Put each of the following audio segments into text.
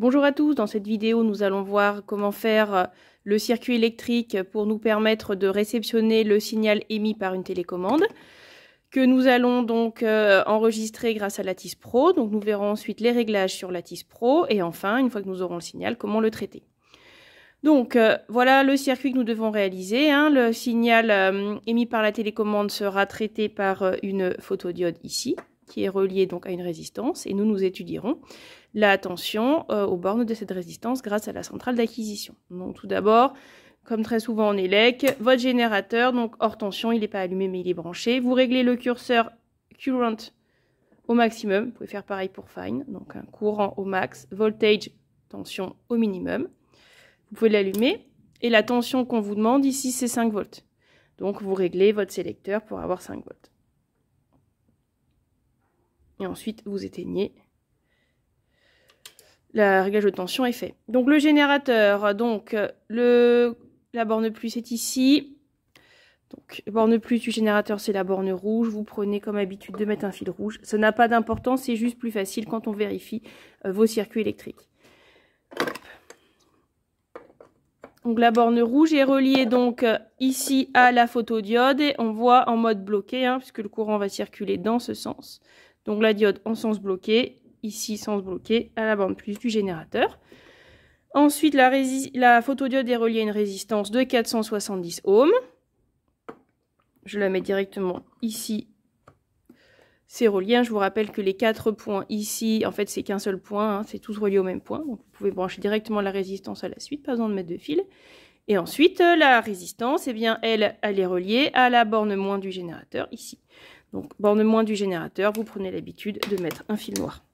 Bonjour à tous, dans cette vidéo nous allons voir comment faire euh, le circuit électrique pour nous permettre de réceptionner le signal émis par une télécommande que nous allons donc euh, enregistrer grâce à l'ATIS Pro. Donc nous verrons ensuite les réglages sur l'ATIS Pro et enfin, une fois que nous aurons le signal, comment le traiter. Donc euh, voilà le circuit que nous devons réaliser. Hein. Le signal émis par la télécommande sera traité par une photodiode ici qui est relié donc à une résistance, et nous nous étudierons la tension euh, aux bornes de cette résistance grâce à la centrale d'acquisition. Donc tout d'abord, comme très souvent en ELEC, votre générateur, donc hors tension, il n'est pas allumé mais il est branché. Vous réglez le curseur current au maximum, vous pouvez faire pareil pour fine, donc un courant au max, voltage, tension au minimum. Vous pouvez l'allumer et la tension qu'on vous demande ici c'est 5 volts. Donc vous réglez votre sélecteur pour avoir 5 volts et ensuite vous éteignez. la réglage de tension est fait. Donc le générateur, donc le, la borne plus est ici. Donc borne plus du générateur c'est la borne rouge. Vous prenez comme habitude de mettre un fil rouge. Ça n'a pas d'importance, c'est juste plus facile quand on vérifie euh, vos circuits électriques. Donc la borne rouge est reliée donc ici à la photodiode et on voit en mode bloqué hein, puisque le courant va circuler dans ce sens. Donc la diode en sens bloqué, ici sens bloqué à la borne plus du générateur. Ensuite, la, la, photodiode est reliée à une résistance de 470 ohms. Je la mets directement ici. C'est relié. Hein. Je vous rappelle que les quatre points ici, en fait, c'est qu'un seul point. Hein. C'est tous reliés au même point. vous pouvez brancher directement la résistance à la suite. Pas besoin de mettre de fil. Et ensuite, euh, la résistance, eh bien, elle, elle est reliée à la borne moins du générateur ici. Donc, borne moins du générateur, vous prenez l'habitude de mettre un fil noir.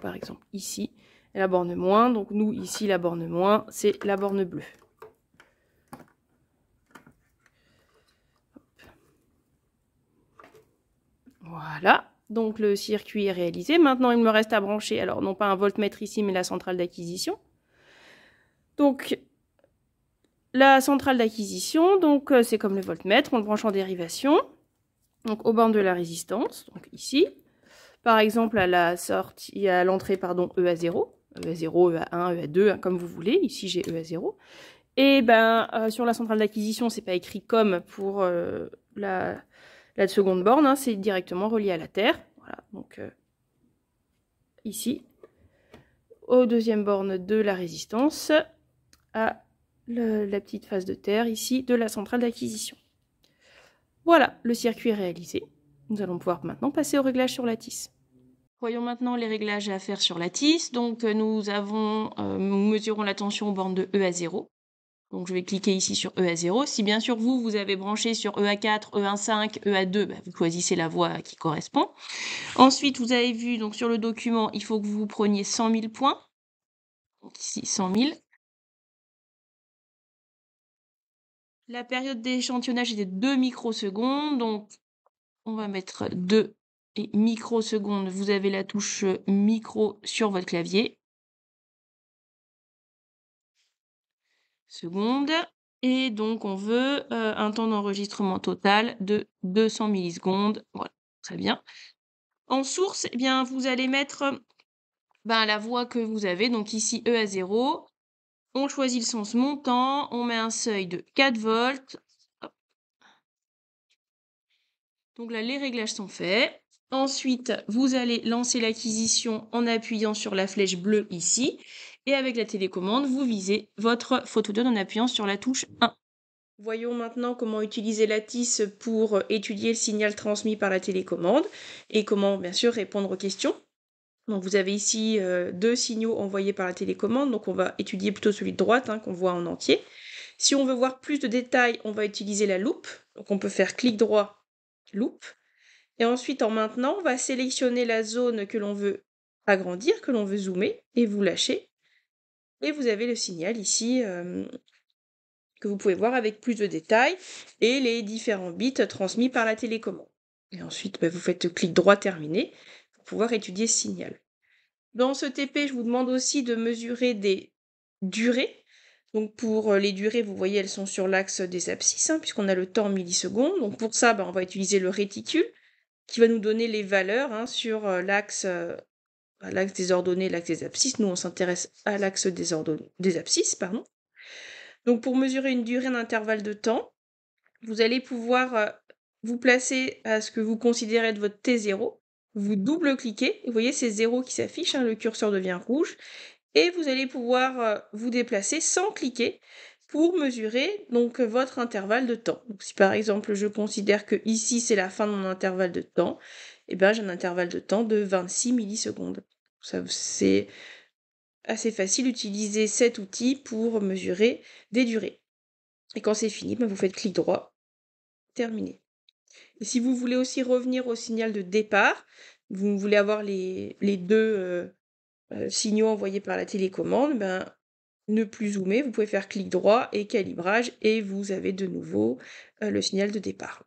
par exemple, ici, la borne moins. Donc, nous, ici, la borne moins, c'est la borne bleue. Voilà, donc le circuit est réalisé. Maintenant, il me reste à brancher, alors non pas un voltmètre ici, mais la centrale d'acquisition. Donc, la centrale d'acquisition, donc euh, c'est comme le voltmètre, on le branche en dérivation donc aux bornes de la résistance, donc ici. Par exemple, à la sortie, à l'entrée, pardon, EA0, EA0, EA1, EA2, comme vous voulez. Ici, j'ai EA0. Et ben, euh, sur la centrale d'acquisition, c'est pas écrit comme pour euh, la, seconde borne, hein, c'est directement relié à la terre. Voilà, donc euh, ici, au deuxième borne de la résistance, à la petite face de terre, ici, de la centrale d'acquisition. Voilà, le circuit est réalisé. Nous allons pouvoir maintenant passer au réglage sur la Voyons maintenant les réglages à faire sur la Donc euh, nous avons, euh, nous mesurons la tension aux bornes de E à 0. Donc je vais cliquer ici sur E à 0. Si bien sûr vous, vous avez branché sur E à 4, E à 5, E à 2, bah, vous choisissez la voie qui correspond. Ensuite, vous avez vu donc sur le document, il faut que vous preniez 100 000 points. Donc ici 100 000. La période d'échantillonnage était de 2 microsecondes, donc on va mettre 2 microsecondes. Vous avez la touche euh, micro sur votre clavier. Seconde. Et donc on veut euh, un temps d'enregistrement total de 200 millisecondes. Voilà, très bien. En source, eh bien, vous allez mettre ben, la voix que vous avez, donc ici E à 0, on choisit le sens montant, on met un seuil de 4 volts. Donc là, les réglages sont faits. Ensuite, vous allez lancer l'acquisition en appuyant sur la flèche bleue ici. Et avec la télécommande, vous visez votre photodiode en appuyant sur la touche 1. Voyons maintenant comment utiliser la pour étudier le signal transmis par la télécommande et comment bien sûr répondre aux questions vous avez ici euh, deux signaux envoyés par la télécommande, donc on va étudier plutôt celui de droite hein, qu'on voit en entier. Si on veut voir plus de détails, on va utiliser la loupe. Donc on peut faire clic droit, loupe. Et ensuite en maintenant, on va sélectionner la zone que l'on veut agrandir, que l'on veut zoomer, et vous lâchez. Et vous avez le signal ici euh, que vous pouvez voir avec plus de détails et les différents bits transmis par la télécommande. Et ensuite, ben, vous faites clic droit terminé pouvoir étudier ce signal. Dans ce TP, je vous demande aussi de mesurer des durées. Donc pour euh, les durées, vous voyez, elles sont sur l'axe des abscisses, hein, puisqu'on a le temps en millisecondes. Donc pour ça, ben, on va utiliser le réticule, qui va nous donner les valeurs hein, sur euh, euh, l'axe des ordonnées, l'axe des abscisses. Nous, on s'intéresse à l'axe des, des abscisses. Pardon. Donc pour mesurer une durée, d'intervalle de temps, vous allez pouvoir vous placer à ce que vous considérez de votre T0 vous double-cliquez, vous voyez c'est zéros qui s'affiche, hein, le curseur devient rouge, et vous allez pouvoir euh, vous déplacer sans cliquer pour mesurer donc euh, votre intervalle de temps. Donc, si par exemple je considère que ici c'est la fin de mon intervalle de temps, et eh ben, j'ai un intervalle de temps de 26 millisecondes. Ça, c'est assez facile d'utiliser cet outil pour mesurer des durées. Et quand c'est fini, ben, vous faites clic droit, terminé si vous voulez aussi revenir au signal de départ, vous voulez avoir les, deux euh, euh, signaux envoyés par la télécommande, ben, ne plus zoomer, vous pouvez faire clic droit et calibrage et vous avez de nouveau euh, le signal de départ.